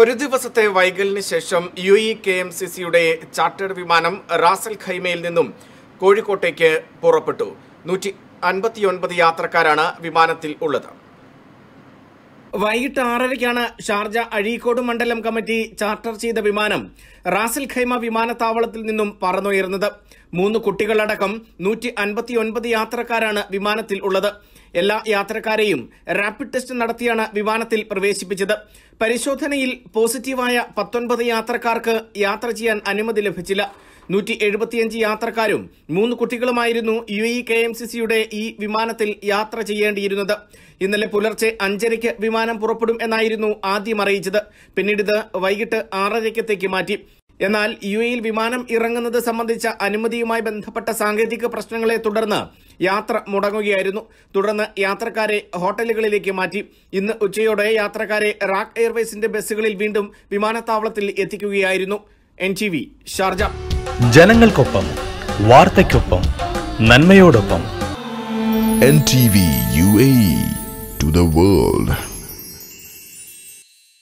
ഒരു ദിവസത്തെ വൈകലിന് ശേഷം U E K M C സിയുടെ ചാർട്ടേഡ് വിമാനം റാസൽ ഖൈമയിൽ നിന്നും കോഴിക്കോട്ടേക്ക് പുറപ്പെട്ടു നൂറ്റി അൻപത്തിയൊൻപത് യാത്രക്കാരാണ് വിമാനത്തിൽ ഉള്ളത് വൈകിട്ട് ആറരയ്ക്കാണ് ഷാർജ അഴീക്കോട് മണ്ഡലം കമ്മിറ്റി ചാർട്ടർ ചെയ്ത വിമാനം റാസൽ ഖൈമ വിമാനത്താവളത്തിൽ നിന്നും പറന്നുയർന്നത് മൂന്ന് കുട്ടികളടക്കം നൂറ്റി അൻപത്തിയൊൻപത് യാത്രക്കാരാണ് വിമാനത്തിൽ ഉള്ളത് എല്ലാ യാത്രക്കാരെയും റാപ്പിഡ് ടെസ്റ്റ് നടത്തിയാണ് വിമാനത്തിൽ പ്രവേശിപ്പിച്ചത് പരിശോധനയിൽ പോസിറ്റീവായ പത്തൊൻപത് യാത്രക്കാർക്ക് യാത്ര ചെയ്യാൻ അനുമതി ലഭിച്ചില്ല നൂറ്റി എഴുപത്തിയഞ്ച് യാത്രക്കാരും മൂന്ന് കുട്ടികളുമായിരുന്നു U E K M C സിയുടെ ഈ വിമാനത്തിൽ യാത്ര ചെയ്യേണ്ടിയിരുന്നത് ഇന്നലെ പുലർച്ചെ അഞ്ചരയ്ക്ക് വിമാനം പുറപ്പെടും എന്നായിരുന്നു ആദ്യം അറിയിച്ചത് പിന്നീട് ഇത് വൈകിട്ട് ആറരയ്ക്കത്തേക്ക് മാറ്റി എന്നാൽ യു എയിൽ വിമാനം ഇറങ്ങുന്നത് സംബന്ധിച്ച അനുമതിയുമായി ബന്ധപ്പെട്ട സാങ്കേതിക പ്രശ്നങ്ങളെ തുടർന്ന് യാത്ര മുടങ്ങുകയായിരുന്നു തുടർന്ന് യാത്രക്കാരെ ഹോട്ടലുകളിലേക്ക് മാറ്റി ഇന്ന് ഉച്ചയോടെ യാത്രക്കാരെ റാക്ക് എയർവേസിന്റെ ബസ്സുകളിൽ വീണ്ടും വിമാനത്താവളത്തിൽ എത്തിക്കുകയായിരുന്നു എൻ ടി വി ഷാർജ ജനങ്ങൾക്കൊപ്പം വാർത്തയ്ക്കൊപ്പം നന്മയോടൊപ്പം N T V U A to the world